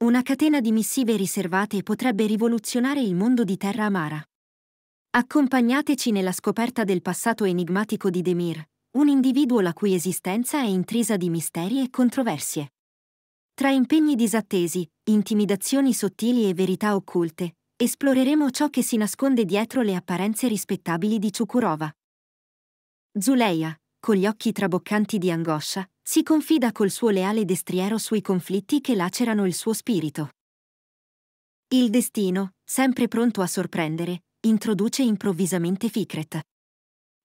Una catena di missive riservate potrebbe rivoluzionare il mondo di Terra Amara. Accompagnateci nella scoperta del passato enigmatico di Demir, un individuo la cui esistenza è intrisa di misteri e controversie. Tra impegni disattesi, intimidazioni sottili e verità occulte, esploreremo ciò che si nasconde dietro le apparenze rispettabili di Ciukurova. Zuleia, con gli occhi traboccanti di angoscia, si confida col suo leale destriero sui conflitti che lacerano il suo spirito. Il destino, sempre pronto a sorprendere, introduce improvvisamente Ficret.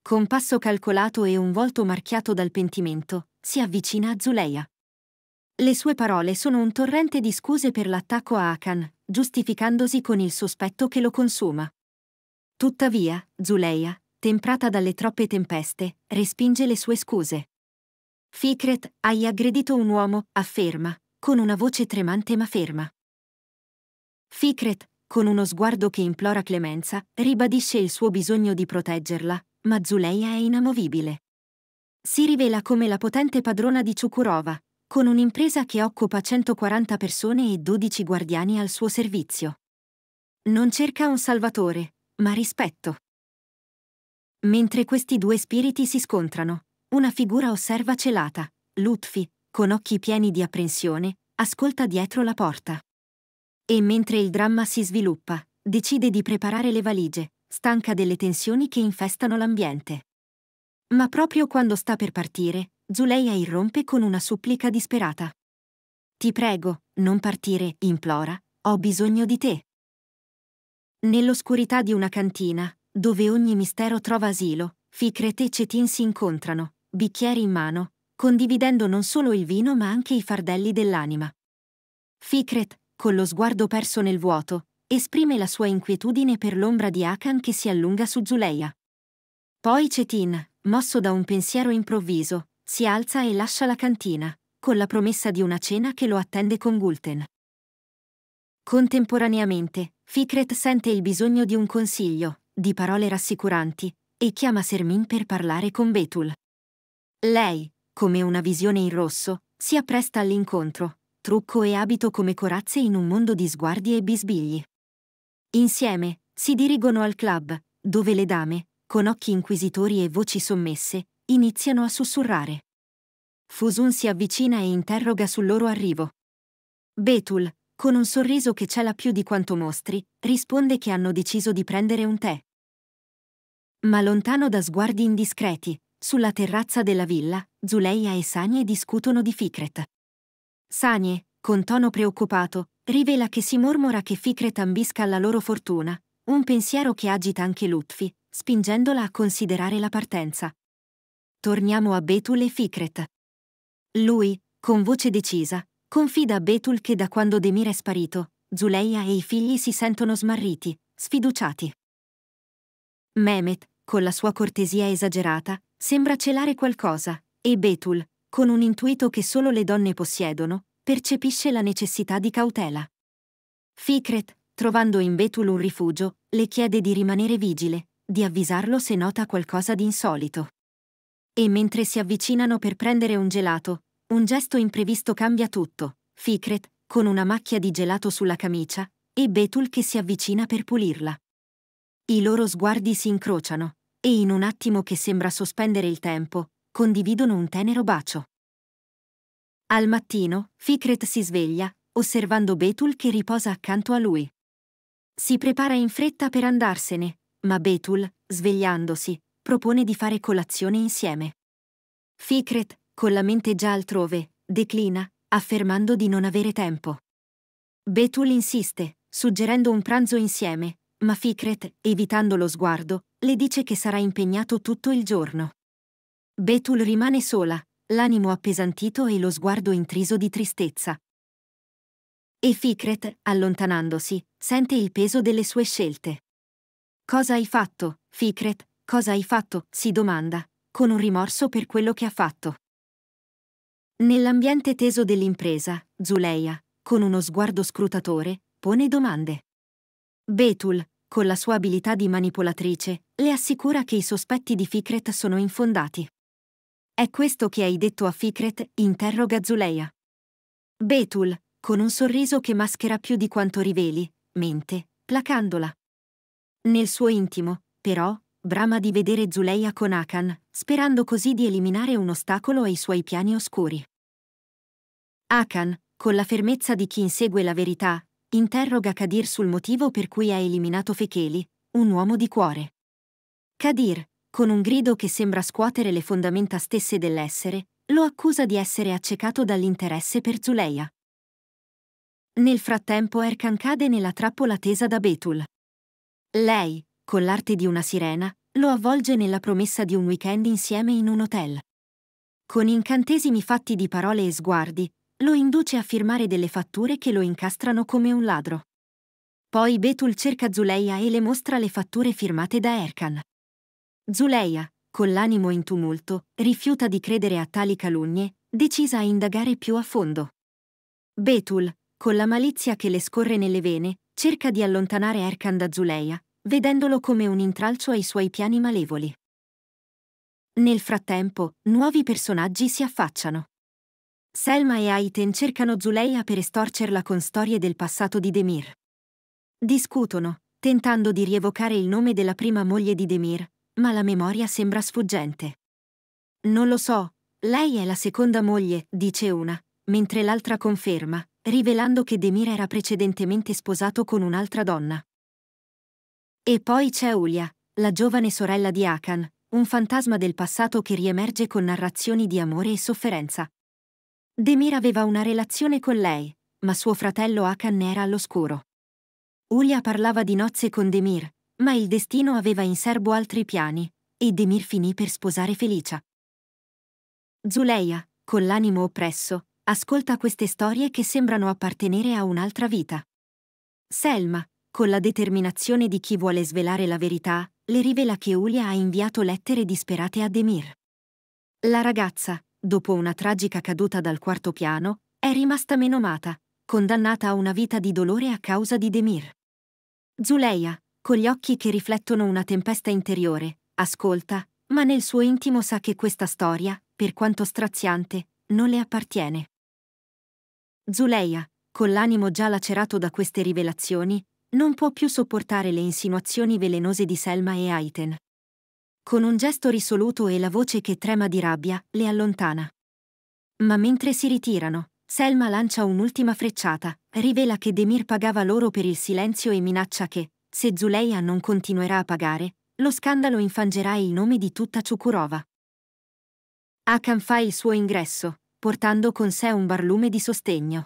Con passo calcolato e un volto marchiato dal pentimento, si avvicina a Zuleia. Le sue parole sono un torrente di scuse per l'attacco a Akan, giustificandosi con il sospetto che lo consuma. Tuttavia, Zuleia, temprata dalle troppe tempeste, respinge le sue scuse. Fikret, hai aggredito un uomo, afferma, con una voce tremante ma ferma. Fikret, con uno sguardo che implora clemenza, ribadisce il suo bisogno di proteggerla, ma Zuleia è inamovibile. Si rivela come la potente padrona di Ciukurova, con un'impresa che occupa 140 persone e 12 guardiani al suo servizio. Non cerca un salvatore, ma rispetto. Mentre questi due spiriti si scontrano, una figura osserva celata. Lutfi, con occhi pieni di apprensione, ascolta dietro la porta. E mentre il dramma si sviluppa, decide di preparare le valigie, stanca delle tensioni che infestano l'ambiente. Ma proprio quando sta per partire, Zuleia irrompe con una supplica disperata. Ti prego, non partire, implora, ho bisogno di te. Nell'oscurità di una cantina, dove ogni mistero trova asilo, Fikret e Cetin si incontrano, bicchieri in mano, condividendo non solo il vino ma anche i fardelli dell'anima. Fikret, con lo sguardo perso nel vuoto, esprime la sua inquietudine per l'ombra di Akan che si allunga su Zuleia. Poi Cetin, mosso da un pensiero improvviso, si alza e lascia la cantina, con la promessa di una cena che lo attende con Gulten. Contemporaneamente, Fikret sente il bisogno di un consiglio, di parole rassicuranti, e chiama Sermin per parlare con Betul. Lei, come una visione in rosso, si appresta all'incontro, trucco e abito come corazze in un mondo di sguardi e bisbigli. Insieme, si dirigono al club, dove le dame, con occhi inquisitori e voci sommesse, iniziano a sussurrare. Fusun si avvicina e interroga sul loro arrivo. Betul, con un sorriso che cela più di quanto mostri, risponde che hanno deciso di prendere un tè. Ma lontano da sguardi indiscreti, sulla terrazza della villa, Zuleia e Sanie discutono di Fikret. Sanie, con tono preoccupato, rivela che si mormora che Fikret ambisca alla loro fortuna, un pensiero che agita anche Lutfi, spingendola a considerare la partenza. Torniamo a Betul e Fikret. Lui, con voce decisa, confida a Betul che da quando Demir è sparito, Zuleia e i figli si sentono smarriti, sfiduciati. Mehmet, con la sua cortesia esagerata, sembra celare qualcosa, e Betul, con un intuito che solo le donne possiedono, percepisce la necessità di cautela. Fikret, trovando in Betul un rifugio, le chiede di rimanere vigile, di avvisarlo se nota qualcosa di insolito. E mentre si avvicinano per prendere un gelato, un gesto imprevisto cambia tutto. Fikret, con una macchia di gelato sulla camicia, e Betul che si avvicina per pulirla. I loro sguardi si incrociano, e in un attimo che sembra sospendere il tempo, condividono un tenero bacio. Al mattino, Fikret si sveglia, osservando Betul che riposa accanto a lui. Si prepara in fretta per andarsene, ma Betul, svegliandosi, propone di fare colazione insieme. Fikret, con la mente già altrove, declina, affermando di non avere tempo. Betul insiste, suggerendo un pranzo insieme, ma Fikret, evitando lo sguardo, le dice che sarà impegnato tutto il giorno. Betul rimane sola, l'animo appesantito e lo sguardo intriso di tristezza. E Fikret, allontanandosi, sente il peso delle sue scelte. Cosa hai fatto, Fikret? Cosa hai fatto? si domanda, con un rimorso per quello che ha fatto. Nell'ambiente teso dell'impresa, Zuleia, con uno sguardo scrutatore, pone domande. Betul, con la sua abilità di manipolatrice, le assicura che i sospetti di Fikret sono infondati. È questo che hai detto a Fikret? interroga Zuleia. Betul, con un sorriso che maschera più di quanto riveli, mente, placandola. Nel suo intimo, però, brama di vedere Zuleia con Akan, sperando così di eliminare un ostacolo ai suoi piani oscuri. Akan, con la fermezza di chi insegue la verità, interroga Kadir sul motivo per cui ha eliminato Fecheli, un uomo di cuore. Kadir, con un grido che sembra scuotere le fondamenta stesse dell'essere, lo accusa di essere accecato dall'interesse per Zuleia. Nel frattempo Erkan cade nella trappola tesa da Betul. Lei, con l'arte di una sirena, lo avvolge nella promessa di un weekend insieme in un hotel. Con incantesimi fatti di parole e sguardi, lo induce a firmare delle fatture che lo incastrano come un ladro. Poi Betul cerca Zuleia e le mostra le fatture firmate da Erkan. Zuleia, con l'animo in tumulto, rifiuta di credere a tali calunnie, decisa a indagare più a fondo. Betul, con la malizia che le scorre nelle vene, cerca di allontanare Erkan da Zuleia, vedendolo come un intralcio ai suoi piani malevoli. Nel frattempo, nuovi personaggi si affacciano. Selma e Aiten cercano Zuleia per estorcerla con storie del passato di Demir. Discutono, tentando di rievocare il nome della prima moglie di Demir, ma la memoria sembra sfuggente. Non lo so, lei è la seconda moglie, dice una, mentre l'altra conferma, rivelando che Demir era precedentemente sposato con un'altra donna. E poi c'è Ulia, la giovane sorella di Akan, un fantasma del passato che riemerge con narrazioni di amore e sofferenza, Demir aveva una relazione con lei, ma suo fratello Akan era all'oscuro. Ulia parlava di nozze con Demir, ma il destino aveva in serbo altri piani, e Demir finì per sposare Felicia. Zuleia, con l'animo oppresso, ascolta queste storie che sembrano appartenere a un'altra vita. Selma, con la determinazione di chi vuole svelare la verità, le rivela che Ulia ha inviato lettere disperate a Demir. La ragazza, dopo una tragica caduta dal quarto piano, è rimasta menomata, condannata a una vita di dolore a causa di Demir. Zuleia, con gli occhi che riflettono una tempesta interiore, ascolta, ma nel suo intimo sa che questa storia, per quanto straziante, non le appartiene. Zuleia, con l'animo già lacerato da queste rivelazioni, non può più sopportare le insinuazioni velenose di Selma e Aiten. Con un gesto risoluto e la voce che trema di rabbia, le allontana. Ma mentre si ritirano, Selma lancia un'ultima frecciata, rivela che Demir pagava loro per il silenzio e minaccia che, se Zuleia non continuerà a pagare, lo scandalo infangerà il nome di tutta Ciukurova. Akan fa il suo ingresso, portando con sé un barlume di sostegno.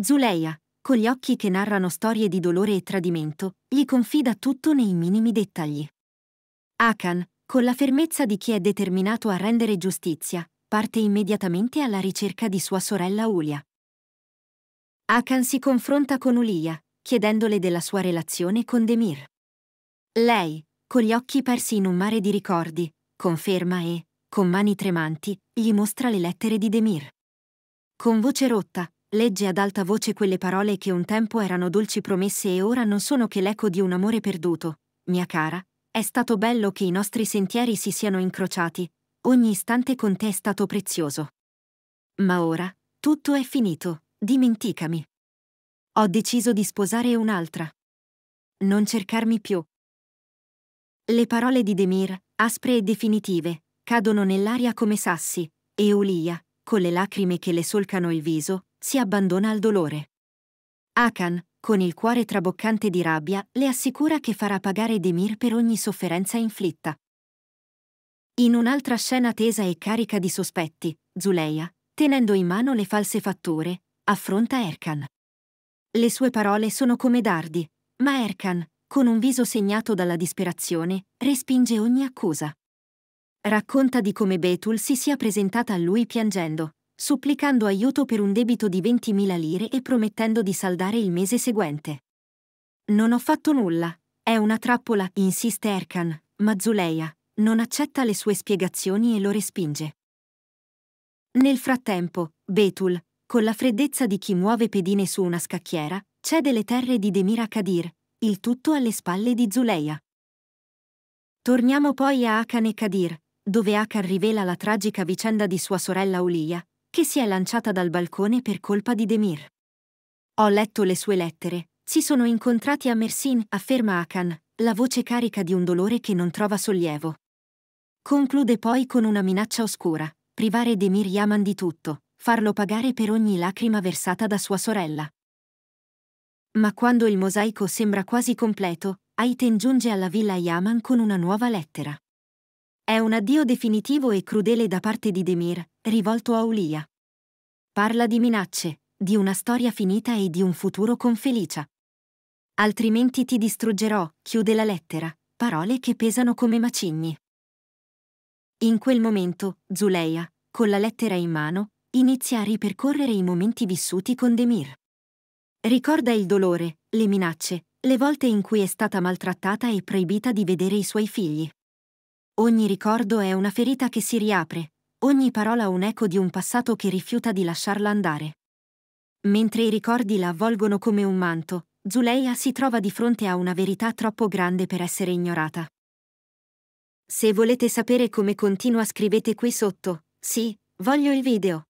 Zuleia, con gli occhi che narrano storie di dolore e tradimento, gli confida tutto nei minimi dettagli. Akan, con la fermezza di chi è determinato a rendere giustizia, parte immediatamente alla ricerca di sua sorella Ulia. Akan si confronta con Ulia, chiedendole della sua relazione con Demir. Lei, con gli occhi persi in un mare di ricordi, conferma e, con mani tremanti, gli mostra le lettere di Demir. Con voce rotta, legge ad alta voce quelle parole che un tempo erano dolci promesse e ora non sono che l'eco di un amore perduto. Mia cara, è stato bello che i nostri sentieri si siano incrociati, ogni istante con te è stato prezioso. Ma ora, tutto è finito, dimenticami. Ho deciso di sposare un'altra. Non cercarmi più. Le parole di Demir, aspre e definitive, cadono nell'aria come sassi, e Ulia, con le lacrime che le solcano il viso, si abbandona al dolore. Akan, con il cuore traboccante di rabbia, le assicura che farà pagare Demir per ogni sofferenza inflitta. In un'altra scena tesa e carica di sospetti, Zuleia, tenendo in mano le false fatture, affronta Erkan. Le sue parole sono come dardi, ma Erkan, con un viso segnato dalla disperazione, respinge ogni accusa. Racconta di come Betul si sia presentata a lui piangendo, supplicando aiuto per un debito di 20.000 lire e promettendo di saldare il mese seguente. Non ho fatto nulla, è una trappola, insiste Erkan, ma Zuleia non accetta le sue spiegazioni e lo respinge. Nel frattempo, Betul, con la freddezza di chi muove pedine su una scacchiera, cede le terre di Demira Kadir, il tutto alle spalle di Zuleia. Torniamo poi a Akan e Kadir, dove Akan rivela la tragica vicenda di sua sorella Ulia, che si è lanciata dal balcone per colpa di Demir. Ho letto le sue lettere. Si sono incontrati a Mersin, afferma Akan, la voce carica di un dolore che non trova sollievo. Conclude poi con una minaccia oscura, privare Demir Yaman di tutto, farlo pagare per ogni lacrima versata da sua sorella. Ma quando il mosaico sembra quasi completo, Aiten giunge alla villa Yaman con una nuova lettera. È un addio definitivo e crudele da parte di Demir, rivolto a Ulia. Parla di minacce, di una storia finita e di un futuro con Felicia. Altrimenti ti distruggerò, chiude la lettera, parole che pesano come macigni. In quel momento, Zuleia, con la lettera in mano, inizia a ripercorrere i momenti vissuti con Demir. Ricorda il dolore, le minacce, le volte in cui è stata maltrattata e proibita di vedere i suoi figli. Ogni ricordo è una ferita che si riapre, ogni parola ha un eco di un passato che rifiuta di lasciarla andare. Mentre i ricordi la avvolgono come un manto, Zuleia si trova di fronte a una verità troppo grande per essere ignorata. Se volete sapere come continua scrivete qui sotto, sì, voglio il video.